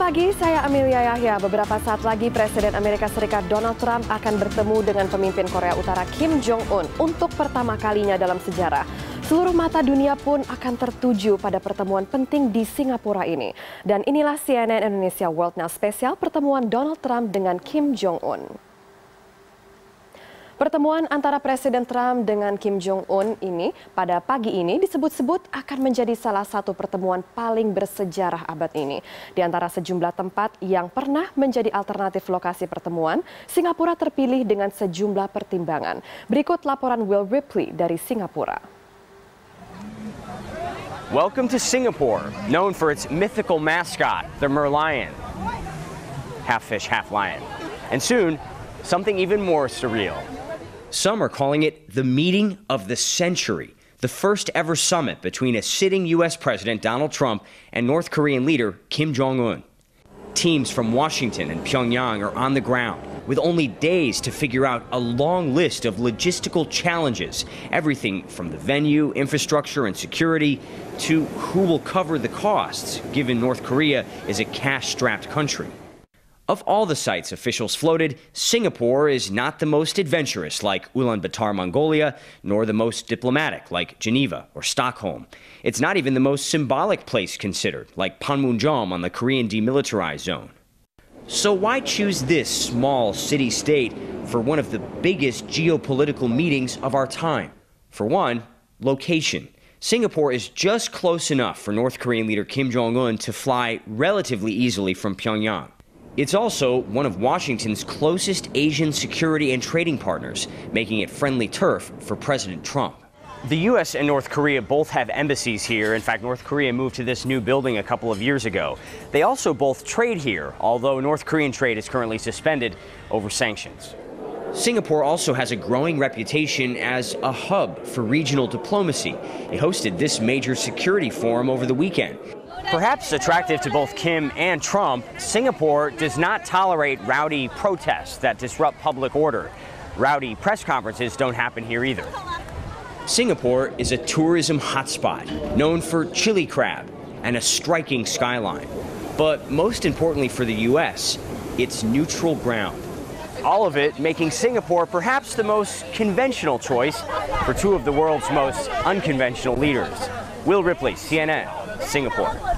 pagi, saya Amelia Yahya. Beberapa saat lagi Presiden Amerika Serikat Donald Trump akan bertemu dengan pemimpin Korea Utara Kim Jong-un untuk pertama kalinya dalam sejarah. Seluruh mata dunia pun akan tertuju pada pertemuan penting di Singapura ini. Dan inilah CNN Indonesia World Now spesial pertemuan Donald Trump dengan Kim Jong-un. Pertemuan antara Presiden Trump dengan Kim Jong-un ini pada pagi ini disebut-sebut akan menjadi salah satu pertemuan paling bersejarah abad ini. Di antara sejumlah tempat yang pernah menjadi alternatif lokasi pertemuan, Singapura terpilih dengan sejumlah pertimbangan. Berikut laporan Will Ripley dari Singapura. Welcome to Singapore, known for its mythical mascot, the Merlion. Half fish, half lion. And soon, something even more surreal. Some are calling it the meeting of the century, the first ever summit between a sitting U.S. President Donald Trump and North Korean leader Kim Jong un. Teams from Washington and Pyongyang are on the ground with only days to figure out a long list of logistical challenges everything from the venue, infrastructure, and security to who will cover the costs, given North Korea is a cash strapped country. Of all the sites officials floated, Singapore is not the most adventurous, like Ulaanbaatar, Mongolia, nor the most diplomatic, like Geneva or Stockholm. It's not even the most symbolic place considered, like Panmunjom on the Korean Demilitarized Zone. So why choose this small city state for one of the biggest geopolitical meetings of our time? For one, location. Singapore is just close enough for North Korean leader Kim Jong un to fly relatively easily from Pyongyang. It's also one of Washington's closest Asian security and trading partners, making it friendly turf for President Trump. The U.S. and North Korea both have embassies here. In fact, North Korea moved to this new building a couple of years ago. They also both trade here, although North Korean trade is currently suspended over sanctions. Singapore also has a growing reputation as a hub for regional diplomacy. It hosted this major security forum over the weekend. Perhaps attractive to both Kim and Trump, Singapore does not tolerate rowdy protests that disrupt public order. Rowdy press conferences don't happen here either. Singapore is a tourism hotspot known for chili crab and a striking skyline. But most importantly for the U.S., it's neutral ground all of it making Singapore perhaps the most conventional choice for two of the world's most unconventional leaders. Will Ripley, CNN, Singapore.